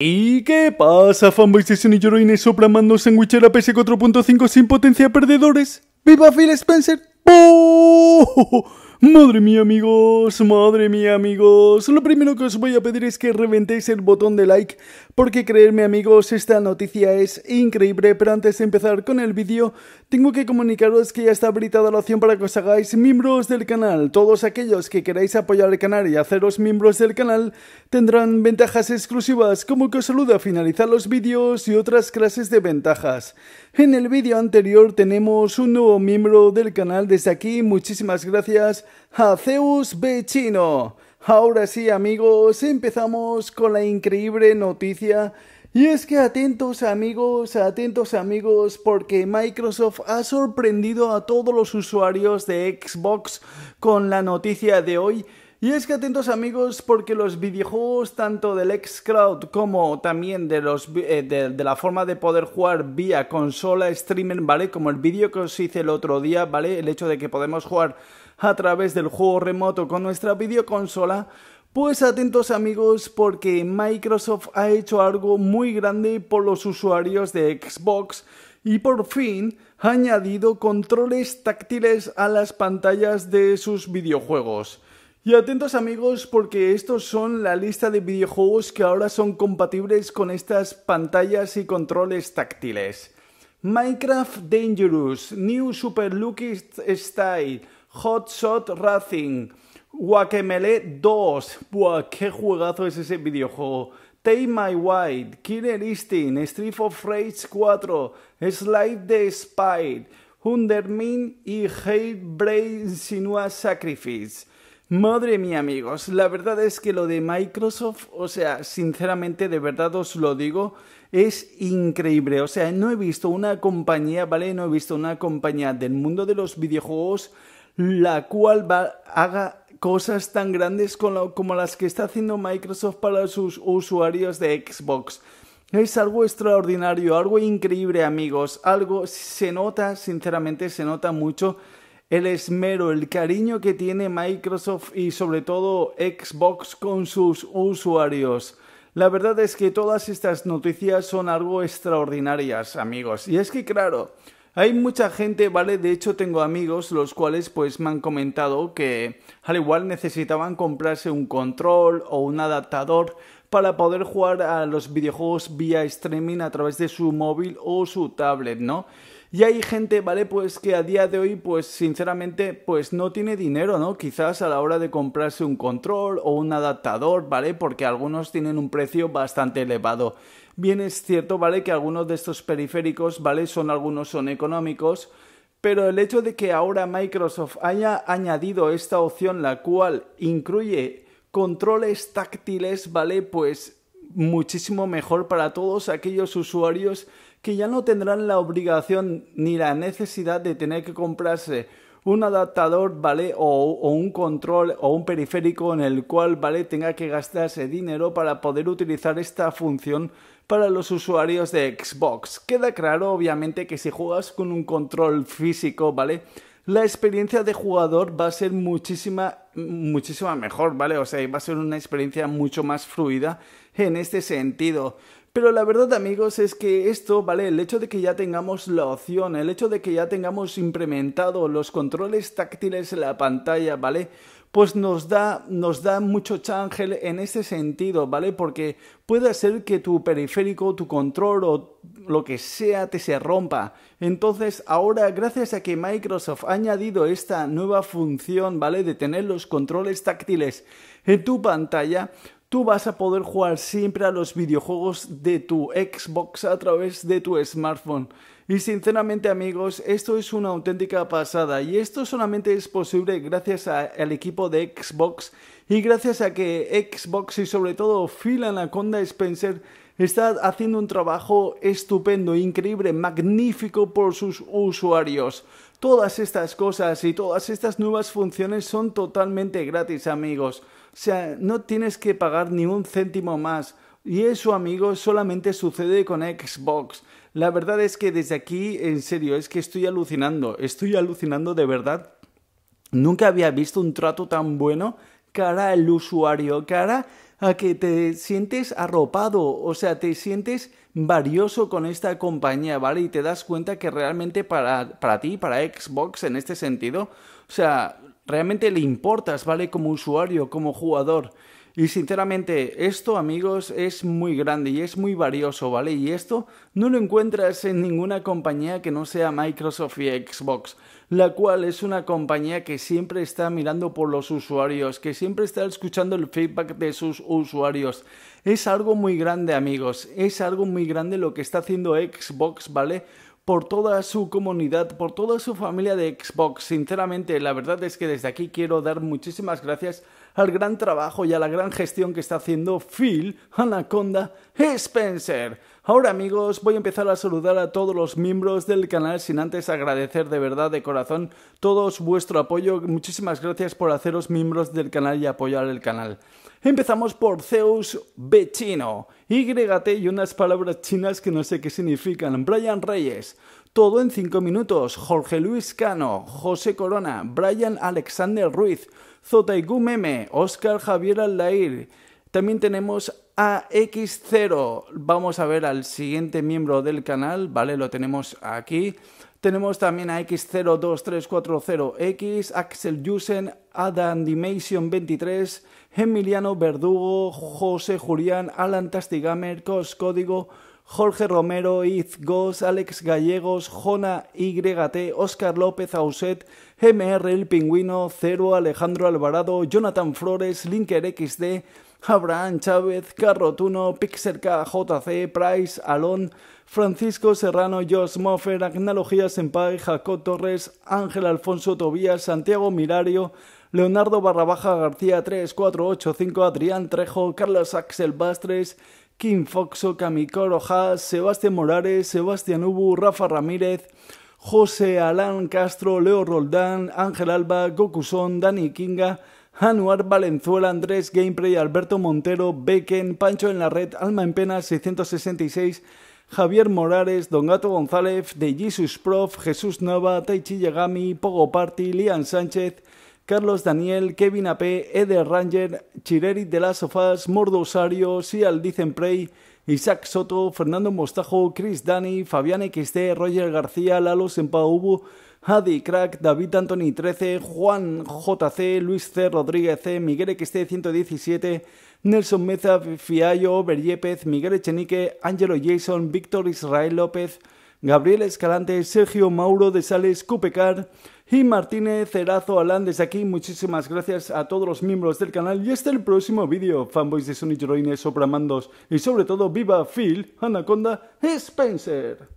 ¿Y qué pasa, fanboys de Sony Yoroine soplamando sandwichera PS 4.5 sin potencia perdedores? ¡Viva Phil Spencer! Madre mía amigos, madre mía amigos, lo primero que os voy a pedir es que reventéis el botón de like porque creedme amigos, esta noticia es increíble, pero antes de empezar con el vídeo tengo que comunicaros que ya está habilitada la opción para que os hagáis miembros del canal, todos aquellos que queráis apoyar el canal y haceros miembros del canal tendrán ventajas exclusivas como que os saluda a finalizar los vídeos y otras clases de ventajas. En el vídeo anterior tenemos un nuevo miembro del canal, desde aquí muchísimas gracias a Zeus Chino Ahora sí amigos, empezamos con la increíble noticia y es que atentos amigos, atentos amigos, porque Microsoft ha sorprendido a todos los usuarios de Xbox con la noticia de hoy. Y es que atentos amigos, porque los videojuegos tanto del Xcloud como también de, los, eh, de, la forma de poder jugar vía consola, streaming, ¿vale? Como el vídeo que os hice el otro día, ¿vale? El hecho de que podemos jugar a través del juego remoto con nuestra videoconsola, pues atentos amigos porque Microsoft ha hecho algo muy grande por los usuarios de Xbox y por fin ha añadido controles táctiles a las pantallas de sus videojuegos. Y atentos amigos porque estos son la lista de videojuegos que ahora son compatibles con estas pantallas y controles táctiles. Minecraft Dangerous, New Super Lucky Style, Hotshot Racing, Guacamele 2, Buah, qué juegazo es ese videojuego. Take My White, Killer Instinct, Street of Rage 4, Slide the Spide, Hundermin y Hate Brain Sinua Sacrifice. Madre mía, amigos, la verdad es que lo de Microsoft, o sea, sinceramente, de verdad os lo digo, es increíble. O sea, no he visto una compañía, ¿vale? No he visto una compañía del mundo de los videojuegos la cual haga cosas tan grandes como las que está haciendo Microsoft para sus usuarios de Xbox. Es algo extraordinario, algo increíble amigos, algo se nota, sinceramente se nota mucho el esmero, el cariño que tiene Microsoft y sobre todo Xbox con sus usuarios. La verdad es que todas estas noticias son algo extraordinarias amigos. Y es que claro, hay mucha gente, ¿vale? De hecho tengo amigos los cuales pues me han comentado que al igual necesitaban comprarse un control o un adaptador para poder jugar a los videojuegos vía streaming a través de su móvil o su tablet, ¿no? Y hay gente, ¿vale? Pues que a día de hoy, pues sinceramente, pues no tiene dinero, ¿no? Quizás a la hora de comprarse un control o un adaptador, ¿vale? Porque algunos tienen un precio bastante elevado. Bien es cierto, ¿vale? Que algunos de estos periféricos, ¿vale? Son algunos son económicos, pero el hecho de que ahora Microsoft haya añadido esta opción, la cual incluye controles táctiles, ¿vale? Pues muchísimo mejor para todos aquellos usuarios que ya no tendrán la obligación ni la necesidad de tener que comprarse un adaptador, ¿vale? O, un control o un periférico en el cual, ¿vale? Tenga que gastarse dinero para poder utilizar esta función para los usuarios de Xbox. Queda claro, obviamente, que si juegas con un control físico, ¿vale? La experiencia de jugador va a ser muchísima, muchísima mejor, ¿vale? O sea, va a ser una experiencia mucho más fluida en este sentido. Pero la verdad amigos es que esto, ¿vale? El hecho de que ya tengamos la opción, el hecho de que ya tengamos implementado los controles táctiles en la pantalla, ¿vale? pues nos da, mucho chángel en ese sentido, ¿vale? Porque puede ser que tu periférico, tu control o lo que sea te se rompa. Entonces, ahora, gracias a que Microsoft ha añadido esta nueva función, ¿vale? De tener los controles táctiles en tu pantalla, tú vas a poder jugar siempre a los videojuegos de tu Xbox a través de tu smartphone. Y sinceramente amigos, esto es una auténtica pasada y esto solamente es posible gracias al equipo de Xbox y gracias a que Xbox y sobre todo Phil Anaconda Spencer está haciendo un trabajo estupendo, increíble, magnífico por sus usuarios. Todas estas cosas y todas estas nuevas funciones son totalmente gratis, amigos. O sea, no tienes que pagar ni un céntimo más. Y eso, amigos, solamente sucede con Xbox. La verdad es que desde aquí, en serio, es que estoy alucinando. Estoy alucinando de verdad. Nunca había visto un trato tan bueno cara al usuario, cara a que te sientes arropado, o sea, te sientes valioso con esta compañía, ¿vale? Y te das cuenta que realmente para, para ti, para Xbox en este sentido, o sea, realmente le importas, ¿vale? Como usuario, como jugador. Y sinceramente, esto, amigos, es muy grande y es muy valioso, ¿vale? Y esto no lo encuentras en ninguna compañía que no sea Microsoft y Xbox, la cual es una compañía que siempre está mirando por los usuarios, que siempre está escuchando el feedback de sus usuarios. Es algo muy grande, amigos, es algo muy grande lo que está haciendo Xbox, ¿vale? por toda su comunidad, por toda su familia de Xbox. Sinceramente, la verdad es que desde aquí quiero dar muchísimas gracias al gran trabajo y a la gran gestión que está haciendo Phil Anaconda Spencer. Ahora amigos voy a empezar a saludar a todos los miembros del canal sin antes agradecer de verdad de corazón todos vuestro apoyo. Muchísimas gracias por haceros miembros del canal y apoyar el canal. Empezamos por Zeus Bechino, YT y unas palabras chinas que no sé qué significan. Brian Reyes, todo en cinco minutos. Jorge Luis Cano, José Corona, Brian Alexander Ruiz, Zotaigu Oscar Javier Aldair. También tenemos a X0. Vamos a ver al siguiente miembro del canal, ¿vale? Lo tenemos aquí. Tenemos también a X02340X, Axel Jusen, Adam Animation 23, Emiliano Verdugo, José Julián, Alan Tastigamer, Cos Código, Jorge Romero, Goss, Alex Gallegos, Jona YT, Oscar López Auset, MR El Pingüino, Cero, Alejandro Alvarado, Jonathan Flores, Linker XD, Abraham Chávez, Carrotuno, Pixer JC, Price, Alon, Francisco Serrano, Josh Moffer, Agnalogías Senpai, Jacob Torres, Ángel Alfonso Tobías, Santiago Mirario, Leonardo Barrabaja García 3485, Adrián Trejo, Carlos Axel Bastres, Kim Foxo, Kamikoro Rojas, Sebastián Morales, Sebastián Ubu, Rafa Ramírez, José Alán Castro, Leo Roldán, Ángel Alba, gokuzón Dani Kinga, Anuar Valenzuela, Andrés Gameplay, Alberto Montero, Becken, Pancho en la Red, Alma en Pena 666, Javier Morales, Don Gato González, De Jesus Prof, Jesús Nova, Taichi Yagami, Pogo Party, Lian Sánchez, Carlos Daniel, Kevin AP, Eder Ranger, Chireri de las Sofás, Mordo Osario, Sial Dicen Isaac Soto, Fernando Mostajo, Chris Dani, Fabián XT, Roger García, Lalo Sempaubu, Hadi Crack, David Anthony 13, Juan JC, Luis C. Rodríguez C, Miguel XT 117, Nelson Meza, Fiallo, Berliepez, Miguel Echenique, Angelo Jason, Víctor Israel López, Gabriel Escalante, Sergio Mauro de Sales, Cupecar, y Martínez, Cerazo Alan, desde aquí muchísimas gracias a todos los miembros del canal y hasta el próximo vídeo, fanboys de Sonic Heroines, Sopramandos y sobre todo viva Phil, Anaconda, Spencer.